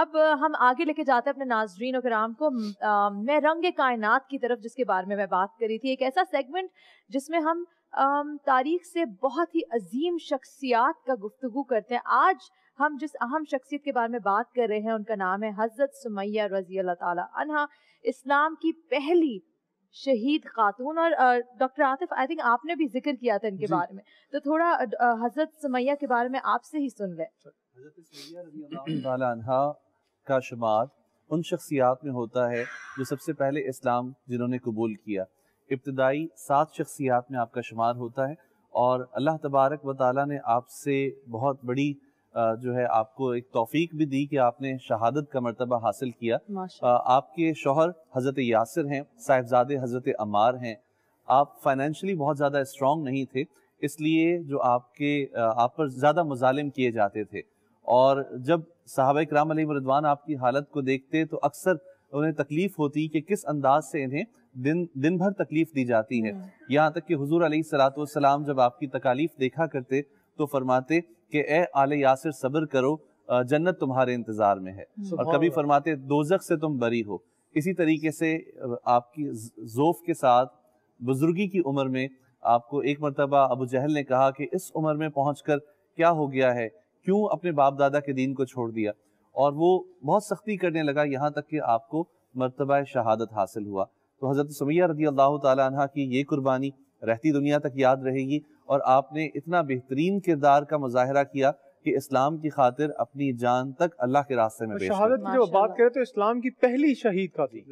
अब हम आगे लेके जाते हैं अपने नाजरीन कराम को आ, मैं रंग कायनात की तरफ जिसके बारे में मैं बात करी थी एक ऐसा सेगमेंट जिसमें हम तारीख से बहुत ही अजीम शख्सियात का गुफ्तु करते हैं आज हम जिस अहम शख्सियत के बारे में बात कर रहे हैं उनका नाम है हज़रत सुमैया रजी अल्लाह तला इस्लाम की पहली शहीद खातून और डॉक्टर आतिफ आई थिंक आपने भी जिक्र किया था इनके बारे में तो थोड़ा हजरत समैया के बारे में आपसे ही सुन लें का शुमार उन शख्सियात में होता है जो सबसे पहले इस्लाम जिन्होंने कबूल किया इब्तदाई सात शख्सियात में आपका शुमार होता है और अल्लाह तबारक व ताली ने आपसे बहुत बड़ी जो है आपको एक तोफीक भी दी कि आपने शहादत का मरतबा हासिल किया आपके शोहर हज़रत यासर हैं साहिबजादे हज़रत अमार हैं आप फाइनेंशली बहुत ज़्यादा स्ट्रॉन्ग नहीं थे इसलिए जो आपके आप पर ज़्यादा मुजालिम किए जाते थे और जब साहब कराम मरदवान आपकी हालत को देखते तो अक्सर उन्हें तकलीफ़ होती कि किस अंदाज से इन्हें दिन दिन भर तकलीफ़ दी जाती है हम्म। यहाँ तक कि हजूर सलाम जब आपकी तकालीफ देखा करते तो फरमाते कि ए आले यासिर सब्र करो जन्नत तुम्हारे इंतजार में है और कभी फरमाते दोजक से तुम बरी हो इसी तरीके से आपकी जोफ के साथ बुजुर्गी की उम्र में आपको एक मरतबा अबू जहल ने कहा कि इस उम्र में पहुंच कर क्या हो गया है क्यों अपने बाप दादा के दीन को छोड़ दिया और वो बहुत सख्ती करने लगा यहाँ तक कि आपको मरतबा शहादत हासिल हुआ तो हज़रत समैया रदी अल्लाह तह की ये कुर्बानी रहती दुनिया तक याद रहेगी और आपने इतना बेहतरीन किरदार का मुजाहरा किया कि इस्लाम की खातिर अपनी जान तक अल्लाह के रास्ते में तो शहादत की जब बात करें तो इस्लाम की पहली शहीद का थी